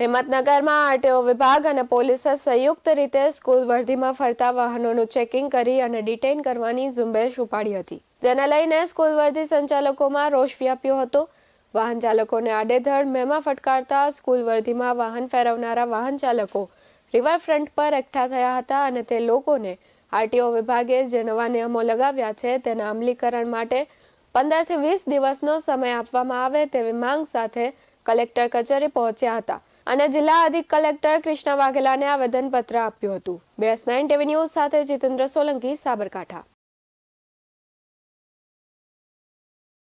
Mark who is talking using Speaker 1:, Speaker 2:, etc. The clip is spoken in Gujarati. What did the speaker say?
Speaker 1: હિંમતનગરમાં આરટીઓ વિભાગ અને પોલીસે સંયુક્ત રીતે સ્કૂલ વર્ધીમાં ફરતા વાહનોનું ચેકિંગ કરી અને ડિટેઇન કરવાની ઝુંબેશ ઉપાડી હતી જેને લઈને સ્કૂલ વર્ધી સંચાલકોમાં રોષ વ્યાપ્યો હતો વાહન ચાલકોને આડેધડ મેમાં ફટકારતા સ્કૂલ વર્ધીમાં વાહન ફેરવનારા વાહન ચાલકો રિવરફ્રન્ટ પર એકઠા થયા હતા અને તે લોકોને આરટીઓ વિભાગે જે નવા નિયમો લગાવ્યા છે તેના અમલીકરણ માટે પંદરથી વીસ દિવસનો સમય આપવામાં આવે તેવી માંગ સાથે કલેક્ટર કચેરી પહોંચ્યા હતા અને જિલ્લા અધિક કલેક્ટર કૃષ્ણા વાઘેલાને આવેદનપત્ર આપ્યું હતું બેસ નાઇન ટીવી ન્યૂઝ સાથે
Speaker 2: જીતેન્દ્ર સોલંકી સાબરકાંઠા